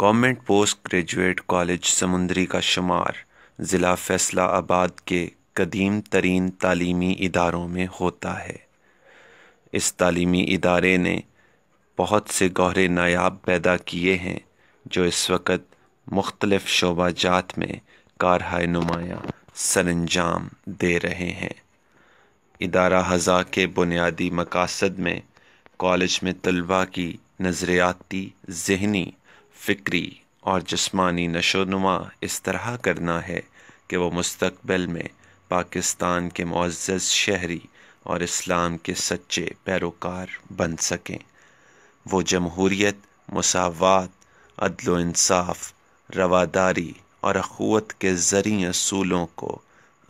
government post graduate college समुंदरी का शुमार ज़िला फैसला आबाद के कदीम तरीन तलीमी इदारों में होता है इस तलीमी इदारे ने बहुत से गहरे नायाब पैदा किए हैं जो इस वक्त मुख्तलफ़ शोबा जात में कारहाय नुमाया अंजाम दे रहे हैं इदारा हज़ा के बुनियादी मकासद में कॉलेज में तलबा की नज़रियाती जहनी फ़िक्री और जिस्मानी नशो नुमा इस तरह करना है कि वह मुस्तबिल में पाकिस्तान के मुज्ज़ शहरी और इस्लाम के सच्चे पैरोकार बन सकें वो जमहूरीत मसावत अदल रवादारी और अखवत के ज़रिए असूलों को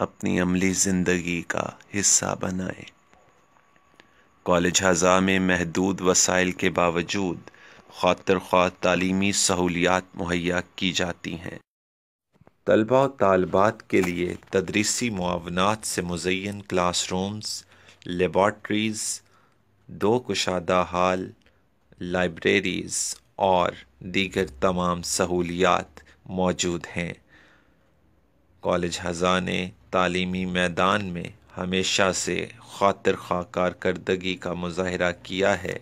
अपनी अमली ज़िंदगी का हिस्सा बनाएं कॉलेज हज़ा में महदूद वसाइल के बावजूद खातर ख्वा तलीमी सहूलियात मुहैया की जाती हैं तलबा और के लिए तदरीसी मुआवनात से मुजैन क्लास रूम्स लेबॉर्ट्रीज़ दो कुशादा हाल लाइब्रेरीज़ और दीगर तमाम सहूलियात मौजूद हैं कॉलेज हजाने तालीमी मैदान में हमेशा से खातर खा कारदगी का मुजाहरा किया है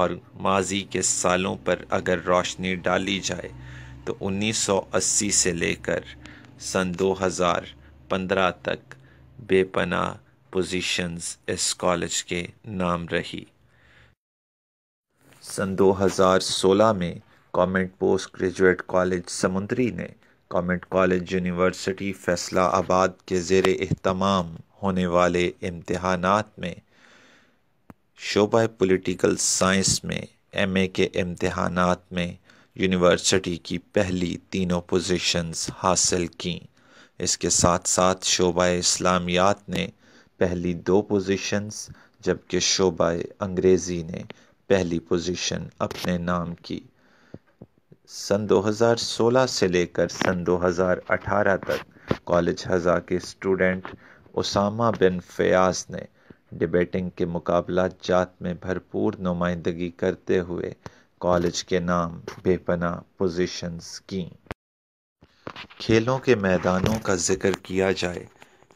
और माजी के सालों पर अगर रोशनी डाली जाए तो 1980 से लेकर सन 2015 तक बेपना पोजीशंस इस कॉलेज के नाम रही सन 2016 में कॉमेंट पोस्ट ग्रेजुएट कॉलेज समुंदरी ने कॉमेंट कॉलेज यूनिवर्सिटी फ़ैसला आबाद के जेर अहतमाम होने वाले इम्तहानात में शोबा पॉलिटिकल साइंस में एमए के इम्तहानात में यूनिवर्सिटी की पहली तीनों पोजीशंस हासिल की इसके साथ साथ शोबा इस्लामियात ने पहली दो पोजीशंस जबकि शोबा अंग्रेज़ी ने पहली पोजीशन अपने नाम की सन 2016 से लेकर सन 2018 तक कॉलेज हज़ा के स्टूडेंट उसामा बिन फयाज ने डिबेटिंग के मुकाबला जात में भरपूर नुमाइंदगी करते हुए कॉलेज के नाम बेपना पोजीशंस की खेलों के मैदानों का जिक्र किया जाए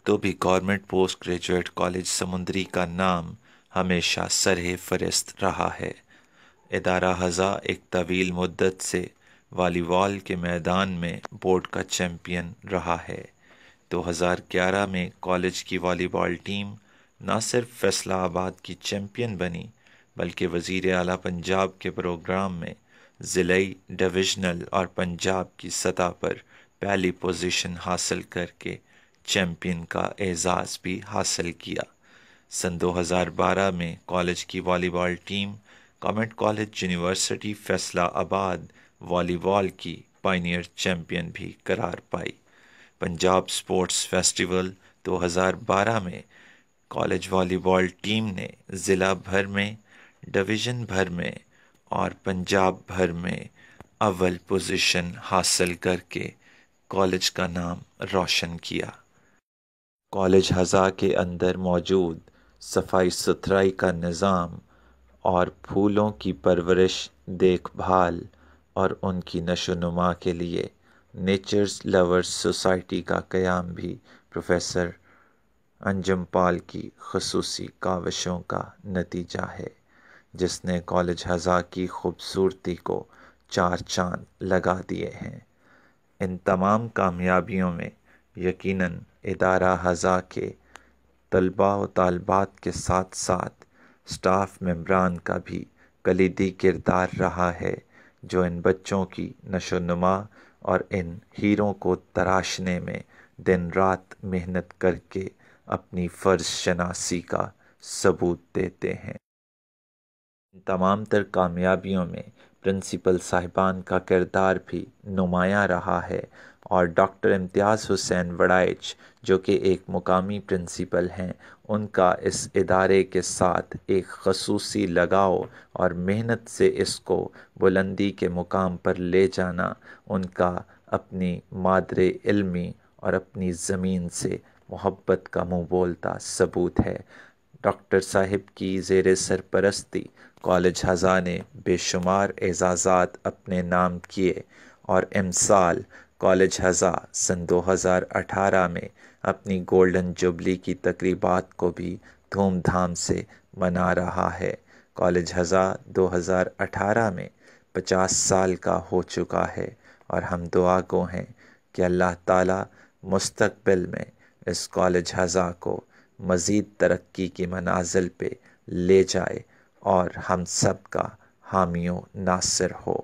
तो भी गवर्नमेंट पोस्ट ग्रेजुएट कॉलेज समुद्री का नाम हमेशा सरह फरिस्त रहा है इदारा हज़ा एक तवील मुद्दत से वॉलीबॉल के मैदान में बोर्ड का चैम्पियन रहा है 2011 में कॉलेज की वॉलीबॉल टीम न सिर्फ फैसलाबाद की चैम्पियन बनी बल्कि वज़ी अला पंजाब के प्रोग्राम में ज़िलई डिविजनल और पंजाब की सतह पर पहली पोजीशन हासिल करके चैम्पियन का एज़ाज़ भी हासिल किया सन 2012 में कॉलेज की वॉलीबॉल टीम कॉमेंट कॉलेज यूनिवर्सिटी फैसलाबाद वॉलीबॉल की पाइनियर चैम्पियन भी करार पाई पंजाब स्पोर्ट्स फेस्टिवल 2012 में कॉलेज वॉलीबॉल टीम ने ज़िला भर में डिवीज़न भर में और पंजाब भर में अव्वल पोजीशन हासिल करके कॉलेज का नाम रोशन किया कॉलेज हज़ा के अंदर मौजूद सफाई सुथराई का निज़ाम और फूलों की परवरिश देखभाल और उनकी नशोनुमा के लिए नेचर्स लवर्स सोसाइटी का क़्याम भी प्रोफेसर अंजम पाल की खसूसी काविशों का नतीजा है जिसने कॉलेज हज़ा की खूबसूरती को चार चांद लगा दिए हैं इन तमाम कामयाबियों में यकीनन इदारा हज़ा के तलबा व तलबात के साथ साथ स्टाफ मम्बरान का भी कलीदी किरदार रहा है जो इन बच्चों की नशोनुमा और इन हीरों को तराशने में दिन रात मेहनत करके अपनी फ़र्ज शनासी का सबूत देते हैं तमाम तर कामयाबियों में प्रिंसिपल साहिबान का किरदार भी नुमाया रहा है और डॉक्टर इम्तियाज़ हुसैन वड़ाइच जो कि एक मुकामी प्रिंसिपल हैं उनका इस इदारे के साथ एक खसूसी लगाव और मेहनत से इसको बुलंदी के मुकाम पर ले जाना उनका अपनी मादरे इल्मी और अपनी ज़मीन से मोहब्बत का मुँह बोलता सबूत है डॉक्टर साहिब की जेर सरपरस्ती कॉलेज हज़ा ने बेशुमार एजाज़ात अपने नाम किए और इमसाल कॉलेज हज़ा सन 2018 में अपनी गोल्डन जुबली की तकरीबात को भी धूमधाम से मना रहा है कॉलेज हज़ा 2018 में 50 साल का हो चुका है और हम दुआ गो हैं कि अल्लाह ताला मुस्तकबिल में इस कॉलेज हज़ा को मज़ीद तरक्की के मनाज़िल पे ले जाए और हम सब का हामियों नासिर हो